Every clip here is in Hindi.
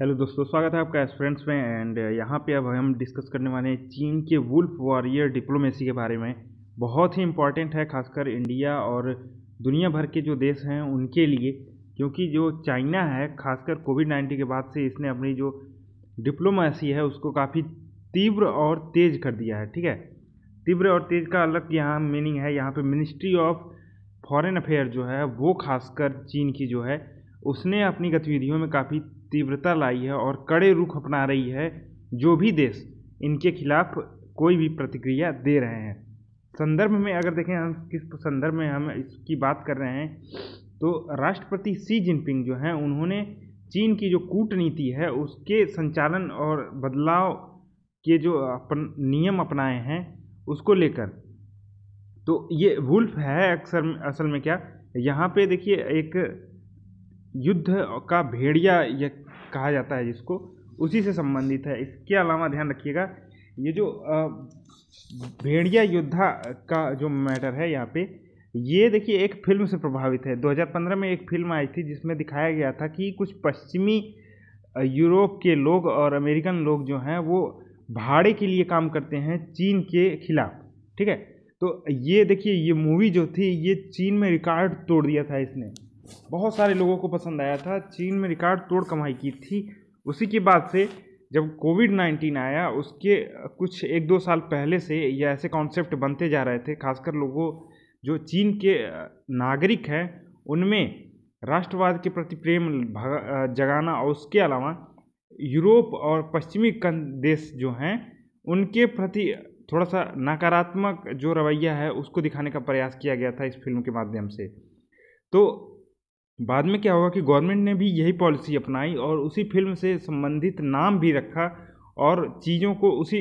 हेलो दोस्तों स्वागत है आपका फ्रेंड्स में एंड यहाँ पे अब हम डिस्कस करने वाले हैं चीन के वुल्फ वॉरियर डिप्लोमेसी के बारे में बहुत ही इम्पॉर्टेंट है खासकर इंडिया और दुनिया भर के जो देश हैं उनके लिए क्योंकि जो चाइना है खासकर कोविड नाइन्टीन के बाद से इसने अपनी जो डिप्लोमेसी है उसको काफ़ी तीव्र और तेज़ कर दिया है ठीक है तीव्र और तेज़ का अलग यहाँ मीनिंग है यहाँ पर मिनिस्ट्री ऑफ फॉरेन अफेयर जो है वो खासकर चीन की जो है उसने अपनी गतिविधियों में काफ़ी तीव्रता लाई है और कड़े रुख अपना रही है जो भी देश इनके खिलाफ कोई भी प्रतिक्रिया दे रहे हैं संदर्भ में अगर देखें हम किस संदर्भ में हम इसकी बात कर रहे हैं तो राष्ट्रपति सी जिनपिंग जो हैं उन्होंने चीन की जो कूटनीति है उसके संचालन और बदलाव के जो अपन नियम अपनाए हैं उसको लेकर तो ये वुल्फ है अक्सर असल में क्या यहाँ पे देखिए एक युद्ध का भेड़िया या कहा जाता है जिसको उसी से संबंधित है इसके अलावा ध्यान रखिएगा ये जो भेड़िया योद्धा का जो मैटर है यहाँ पे ये देखिए एक फिल्म से प्रभावित है 2015 में एक फिल्म आई थी जिसमें दिखाया गया था कि कुछ पश्चिमी यूरोप के लोग और अमेरिकन लोग जो हैं वो भाड़े के लिए काम करते हैं चीन के खिलाफ ठीक है तो ये देखिए ये मूवी जो थी ये चीन में रिकॉर्ड तोड़ दिया था इसने बहुत सारे लोगों को पसंद आया था चीन में रिकॉर्ड तोड़ कमाई की थी उसी के बाद से जब कोविड नाइन्टीन आया उसके कुछ एक दो साल पहले से यह ऐसे कॉन्सेप्ट बनते जा रहे थे खासकर लोगों जो चीन के नागरिक हैं उनमें राष्ट्रवाद के प्रति प्रेम जगाना और उसके अलावा यूरोप और पश्चिमी देश जो हैं उनके प्रति थोड़ा सा नकारात्मक जो रवैया है उसको दिखाने का प्रयास किया गया था इस फिल्म के माध्यम से तो बाद में क्या हुआ कि गवर्नमेंट ने भी यही पॉलिसी अपनाई और उसी फिल्म से संबंधित नाम भी रखा और चीज़ों को उसी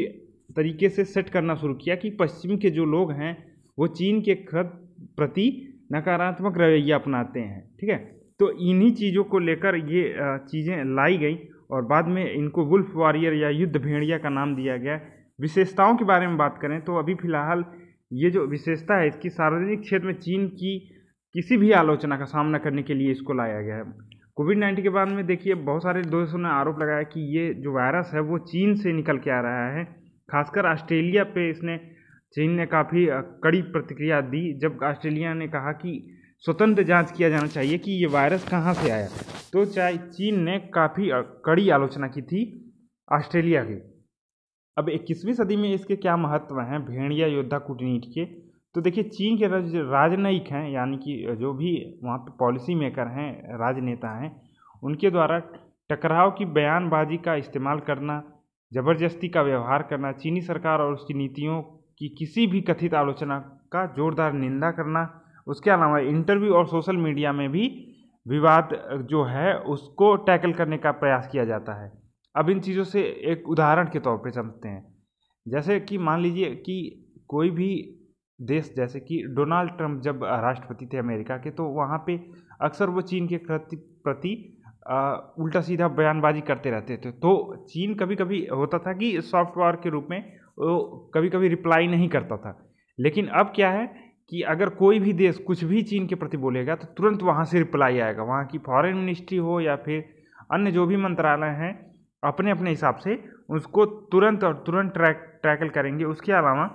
तरीके से सेट करना शुरू किया कि पश्चिम के जो लोग हैं वो चीन के प्रति नकारात्मक रवैया अपनाते हैं ठीक है तो इन्हीं चीज़ों को लेकर ये चीज़ें लाई गई और बाद में इनको वुल्फ वॉरियर या युद्ध भेड़िया का नाम दिया गया विशेषताओं के बारे में बात करें तो अभी फ़िलहाल ये जो विशेषता है इसकी सार्वजनिक क्षेत्र में चीन की किसी भी आलोचना का सामना करने के लिए इसको लाया गया है कोविड नाइन्टीन के बाद में देखिए बहुत सारे दोस्तों ने आरोप लगाया कि ये जो वायरस है वो चीन से निकल के आ रहा है खासकर ऑस्ट्रेलिया पे इसने चीन ने काफ़ी कड़ी प्रतिक्रिया दी जब ऑस्ट्रेलिया ने कहा कि स्वतंत्र जांच किया जाना चाहिए कि ये वायरस कहाँ से आया तो चाहे चीन ने काफ़ी कड़ी आलोचना की थी ऑस्ट्रेलिया की अब इक्कीसवीं सदी में इसके क्या महत्व हैं भेड़िया योद्धा कूटनीति के तो देखिए चीन के राजनयिक हैं यानी कि जो भी वहाँ पर पॉलिसी मेकर हैं राजनेता हैं उनके द्वारा टकराव की बयानबाजी का इस्तेमाल करना ज़बरदस्ती का व्यवहार करना चीनी सरकार और उसकी नीतियों की किसी भी कथित आलोचना का जोरदार निंदा करना उसके अलावा इंटरव्यू और सोशल मीडिया में भी विवाद जो है उसको टैकल करने का प्रयास किया जाता है अब इन चीज़ों से एक उदाहरण के तौर पे समझते हैं जैसे कि मान लीजिए कि कोई भी देश जैसे कि डोनाल्ड ट्रंप जब राष्ट्रपति थे अमेरिका के तो वहाँ पे अक्सर वो चीन के प्रति प्रति उल्टा सीधा बयानबाजी करते रहते थे तो चीन कभी कभी होता था कि सॉफ्ट वॉर के रूप में वो कभी कभी रिप्लाई नहीं करता था लेकिन अब क्या है कि अगर कोई भी देश कुछ भी चीन के प्रति बोलेगा तो तुरंत वहाँ से रिप्लाई आएगा वहाँ की फॉरेन मिनिस्ट्री हो या फिर अन्य जो भी मंत्रालय हैं अपने अपने हिसाब से उसको तुरंत और तुरंत ट्रैक ट्रैकल करेंगे उसके अलावा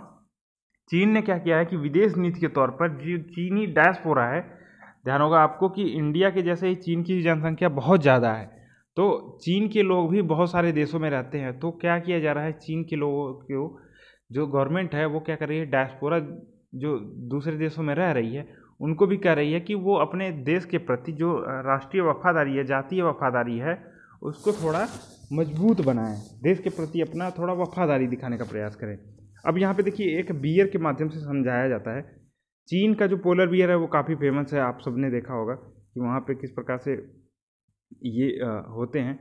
चीन ने क्या किया है कि विदेश नीति के तौर पर जो चीनी डायस्पोरा है ध्यान होगा आपको कि इंडिया के जैसे ही चीन की जनसंख्या बहुत ज़्यादा है तो चीन के लोग भी बहुत सारे देशों में रहते हैं तो क्या किया जा रहा है चीन के लोगों को जो गवर्नमेंट है वो क्या कर रही है डायस्पोरा जो दूसरे देशों में रह रही है उनको भी कह रही है कि वो अपने देश के प्रति जो राष्ट्रीय वफादारी है जातीय वफादारी है उसको थोड़ा मजबूत बनाएं देश के प्रति अपना थोड़ा वफादारी दिखाने का प्रयास करें अब यहाँ पे देखिए एक बियर के माध्यम से समझाया जाता है चीन का जो पोलर बियर है वो काफ़ी फेमस है आप सबने देखा होगा कि वहाँ पे किस प्रकार से ये आ, होते हैं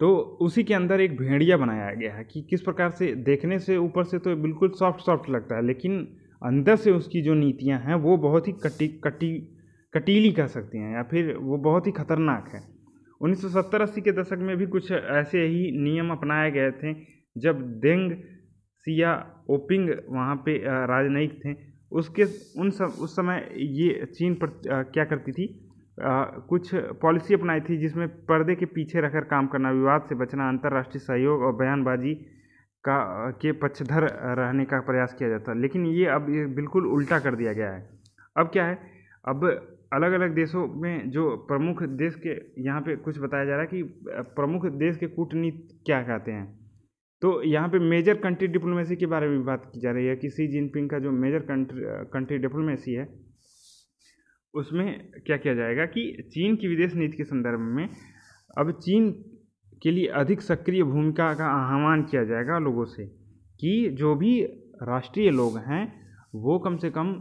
तो उसी के अंदर एक भेड़िया बनाया गया है कि किस प्रकार से देखने से ऊपर से तो बिल्कुल सॉफ्ट सॉफ्ट लगता है लेकिन अंदर से उसकी जो नीतियाँ हैं वो बहुत ही कटी कटी कटीली कह सकती हैं या फिर वो बहुत ही खतरनाक है 1970 सौ के दशक में भी कुछ ऐसे ही नियम अपनाए गए थे जब देंग सिया ओपिंग वहाँ पे राजनयिक थे उसके उन सब उस समय ये चीन पर क्या करती थी आ, कुछ पॉलिसी अपनाई थी जिसमें पर्दे के पीछे रखकर काम करना विवाद से बचना अंतर्राष्ट्रीय सहयोग और बयानबाजी का के पक्षधर रहने का प्रयास किया जाता लेकिन ये अब ये बिल्कुल उल्टा कर दिया गया है अब क्या है अब अलग अलग देशों में जो प्रमुख देश के यहाँ पे कुछ बताया जा रहा है कि प्रमुख देश के कूटनीति क्या कहते हैं तो यहाँ पे मेजर कंट्री डिप्लोमेसी के बारे में भी बात की जा रही है कि सी जिनपिंग का जो मेजर कंट्री कंट्री डिप्लोमेसी है उसमें क्या किया जाएगा कि चीन की विदेश नीति के संदर्भ में अब चीन के लिए अधिक सक्रिय भूमिका का आह्वान किया जाएगा लोगों से कि जो भी राष्ट्रीय लोग हैं वो कम से कम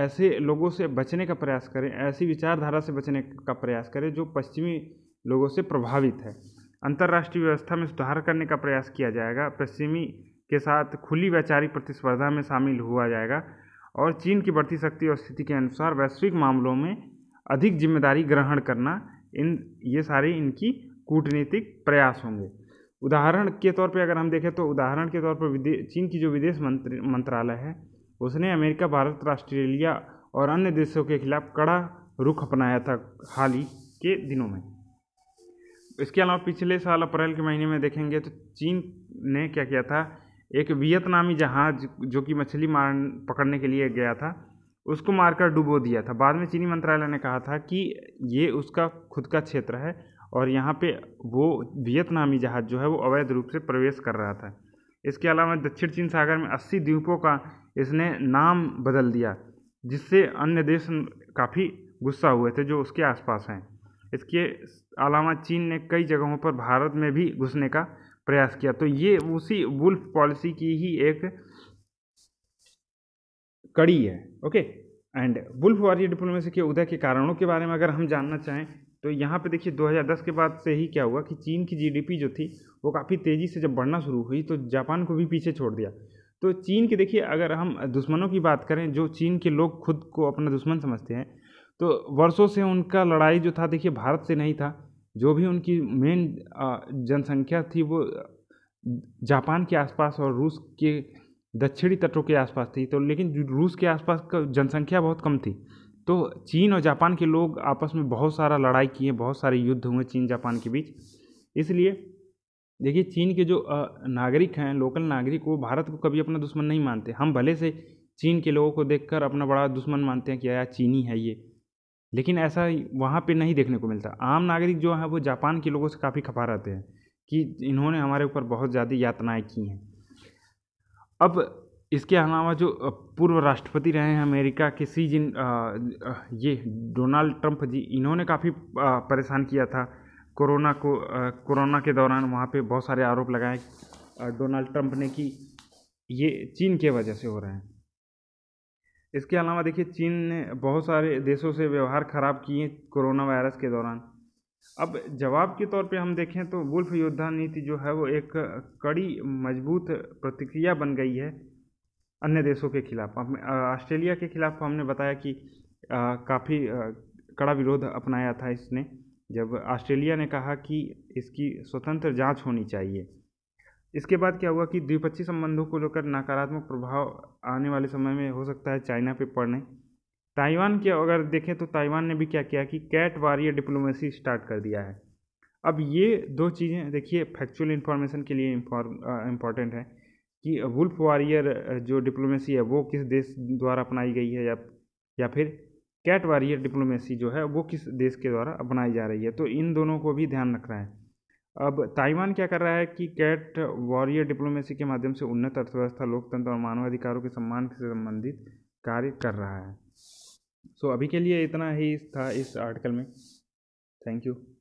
ऐसे लोगों से बचने का प्रयास करें ऐसी विचारधारा से बचने का प्रयास करें जो पश्चिमी लोगों से प्रभावित है अंतर्राष्ट्रीय व्यवस्था में सुधार करने का प्रयास किया जाएगा पश्चिमी के साथ खुली वैचारिक प्रतिस्पर्धा में शामिल हुआ जाएगा और चीन की बढ़ती शक्ति और स्थिति के अनुसार वैश्विक मामलों में अधिक जिम्मेदारी ग्रहण करना इन ये सारे इनकी कूटनीतिक प्रयास होंगे उदाहरण के तौर पर अगर हम देखें तो उदाहरण के तौर पर चीन की जो विदेश मंत्री मंत्रालय है उसने अमेरिका भारत ऑस्ट्रेलिया और अन्य देशों के खिलाफ कड़ा रुख अपनाया था हाल ही के दिनों में इसके अलावा पिछले साल अप्रैल के महीने में देखेंगे तो चीन ने क्या किया था एक वियतनामी जहाज जो कि मछली मार पकड़ने के लिए गया था उसको मारकर डुबो दिया था बाद में चीनी मंत्रालय ने कहा था कि ये उसका खुद का क्षेत्र है और यहाँ पे वो वियतनामी जहाज़ जो है वो अवैध रूप से प्रवेश कर रहा था इसके अलावा दक्षिण चीन सागर में 80 द्वीपों का इसने नाम बदल दिया जिससे अन्य देश काफ़ी गुस्सा हुए थे जो उसके आसपास हैं इसके अलावा चीन ने कई जगहों पर भारत में भी घुसने का प्रयास किया तो ये उसी वुल्फ पॉलिसी की ही एक कड़ी है okay and wolf warrior diplomacy के उदय के कारणों के बारे में अगर हम जानना चाहें तो यहाँ पे देखिए 2010 के बाद से ही क्या हुआ कि चीन की जीडीपी जो थी वो काफ़ी तेज़ी से जब बढ़ना शुरू हुई तो जापान को भी पीछे छोड़ दिया तो चीन के देखिए अगर हम दुश्मनों की बात करें जो चीन के लोग खुद को अपना दुश्मन समझते हैं तो वर्षों से उनका लड़ाई जो था देखिए भारत से नहीं था जो भी उनकी मेन जनसंख्या थी वो जापान के आसपास और रूस के दक्षिणी तटों के आसपास थी तो लेकिन रूस के आसपास का जनसंख्या बहुत कम थी तो चीन और जापान के लोग आपस में बहुत सारा लड़ाई किए बहुत सारे युद्ध हुए चीन जापान के बीच इसलिए देखिए चीन के जो नागरिक हैं लोकल नागरिक वो भारत को कभी अपना दुश्मन नहीं मानते हम भले से चीन के लोगों को देखकर अपना बड़ा दुश्मन मानते हैं कि यार चीनी है ये लेकिन ऐसा वहाँ पे नहीं देखने को मिलता आम नागरिक जो है वो जापान के लोगों से काफ़ी खफा रहते हैं कि इन्होंने हमारे ऊपर बहुत ज़्यादा यातनाएं की हैं अब इसके अलावा जो पूर्व राष्ट्रपति रहे हैं अमेरिका के सी जिन ये डोनाल्ड ट्रंप जी इन्होंने काफ़ी परेशान किया था कोरोना को कोरोना के दौरान वहाँ पे बहुत सारे आरोप लगाए डोनाल्ड ट्रंप ने कि ये चीन के वजह से हो रहे हैं इसके अलावा देखिए चीन ने बहुत सारे देशों से व्यवहार ख़राब किए कोरोना वायरस के दौरान अब जवाब के तौर पे हम देखें तो वुल्फ योद्धा नीति जो है वो एक कड़ी मजबूत प्रतिक्रिया बन गई है अन्य देशों के खिलाफ ऑस्ट्रेलिया के खिलाफ हमने बताया कि काफ़ी कड़ा विरोध अपनाया था इसने जब ऑस्ट्रेलिया ने कहा कि इसकी स्वतंत्र जांच होनी चाहिए इसके बाद क्या हुआ कि द्विपक्षीय संबंधों को लेकर नकारात्मक प्रभाव आने वाले समय में हो सकता है चाइना पे पड़ने ताइवान के अगर देखें तो ताइवान ने भी क्या किया कि कैट वारियर डिप्लोमेसी स्टार्ट कर दिया है अब ये दो चीज़ें देखिए फैक्चुअल इन्फॉर्मेशन के लिए इम्पॉर्टेंट है कि वुल्फ वारियर जो डिप्लोमेसी है वो किस देश द्वारा अपनाई गई है या या फिर कैट वारियर डिप्लोमेसी जो है वो किस देश के द्वारा अपनाई जा रही है तो इन दोनों को भी ध्यान रखना है अब ताइवान क्या कर रहा है कि कैट वॉरियर डिप्लोमेसी के माध्यम से उन्नत अर्थव्यवस्था लोकतंत्र और मानवाधिकारों के सम्मान से संबंधित कार्य कर रहा है सो so, अभी के लिए इतना ही था इस आर्टिकल में थैंक यू